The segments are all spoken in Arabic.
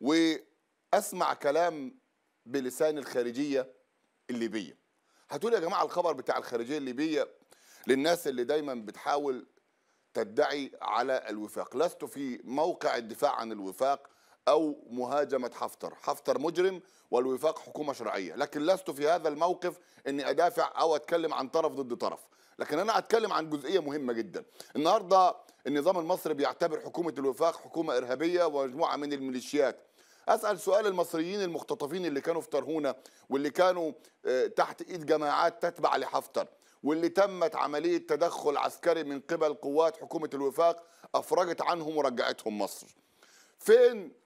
واسمع كلام بلسان الخارجيه الليبيه هتقول يا جماعه الخبر بتاع الخارجيه الليبيه للناس اللي دايما بتحاول تدعي على الوفاق لست في موقع الدفاع عن الوفاق او مهاجمه حفتر حفتر مجرم والوفاق حكومه شرعيه لكن لست في هذا الموقف اني ادافع او اتكلم عن طرف ضد طرف لكن انا اتكلم عن جزئيه مهمه جدا النهارده النظام المصري بيعتبر حكومه الوفاق حكومه ارهابيه ومجموعه من الميليشيات اسال سؤال المصريين المختطفين اللي كانوا في طرهونه واللي كانوا آه، تحت ايد جماعات تتبع لحفتر واللي تمت عمليه تدخل عسكري من قبل قوات حكومه الوفاق افرجت عنهم ورجعتهم مصر. فين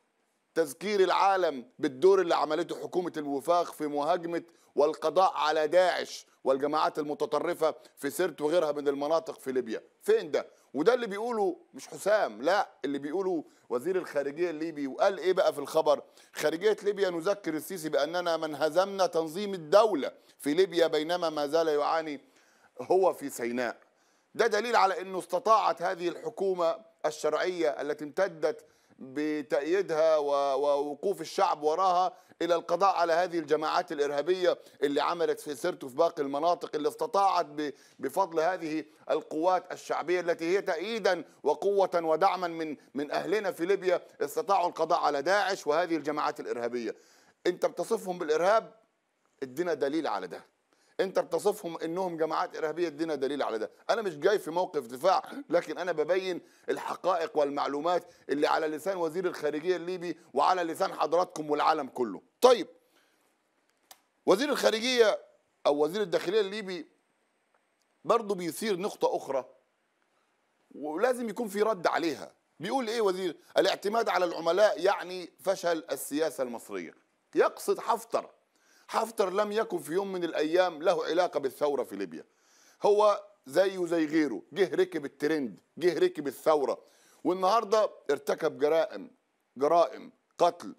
تذكير العالم بالدور اللي عملته حكومة الوفاق في مهاجمة والقضاء على داعش والجماعات المتطرفة في سرت وغيرها من المناطق في ليبيا فين ده؟ وده اللي بيقوله مش حسام لا اللي بيقوله وزير الخارجية الليبي وقال ايه بقى في الخبر خارجية ليبيا نذكر السيسي بأننا من هزمنا تنظيم الدولة في ليبيا بينما ما زال يعاني هو في سيناء ده دليل على أنه استطاعت هذه الحكومة الشرعية التي امتدت بتأييدها ووقوف الشعب وراها إلى القضاء على هذه الجماعات الإرهابية اللي عملت في سرت وفي باقي المناطق اللي استطاعت بفضل هذه القوات الشعبية التي هي تأييدا وقوة ودعما من من أهلنا في ليبيا استطاعوا القضاء على داعش وهذه الجماعات الإرهابية أنت بتصفهم بالإرهاب ادينا دليل على ده انت بتصفهم انهم جماعات ارهابيه ادينا دليل على ده انا مش جاي في موقف دفاع لكن انا ببين الحقائق والمعلومات اللي على لسان وزير الخارجيه الليبي وعلى لسان حضراتكم والعالم كله طيب وزير الخارجيه او وزير الداخليه الليبي برضه بيثير نقطه اخرى ولازم يكون في رد عليها بيقول ايه وزير الاعتماد على العملاء يعني فشل السياسه المصريه يقصد حفتر حفتر لم يكن في يوم من الايام له علاقه بالثوره في ليبيا هو زيه زي غيره جه ركب الترند جه ركب الثوره والنهارده ارتكب جرائم جرائم قتل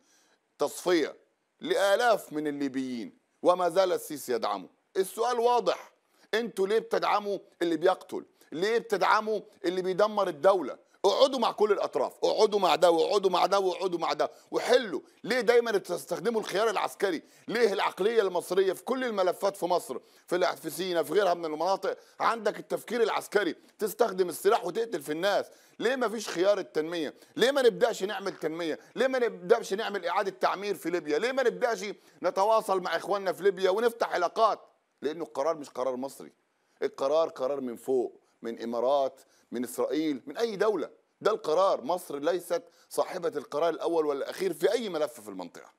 تصفيه لالاف من الليبيين وما زال السيسي يدعمه السؤال واضح انتوا ليه بتدعموا اللي بيقتل ليه بتدعموا اللي بيدمر الدوله اقعدوا مع كل الاطراف اقعدوا مع ده واقعدوا مع ده واقعدوا مع ده وحلوا ليه دايما تستخدموا الخيار العسكري ليه العقليه المصريه في كل الملفات في مصر في في سينا في غيرها من المناطق عندك التفكير العسكري تستخدم السلاح وتقتل في الناس ليه ما فيش خيار التنميه ليه ما نبداش نعمل تنميه ليه ما نبداش نعمل اعاده تعمير في ليبيا ليه ما نبداش نتواصل مع اخواننا في ليبيا ونفتح علاقات لانه القرار مش قرار مصري القرار قرار من فوق من إمارات من إسرائيل من أي دولة ده القرار مصر ليست صاحبة القرار الأول والأخير في أي ملف في المنطقة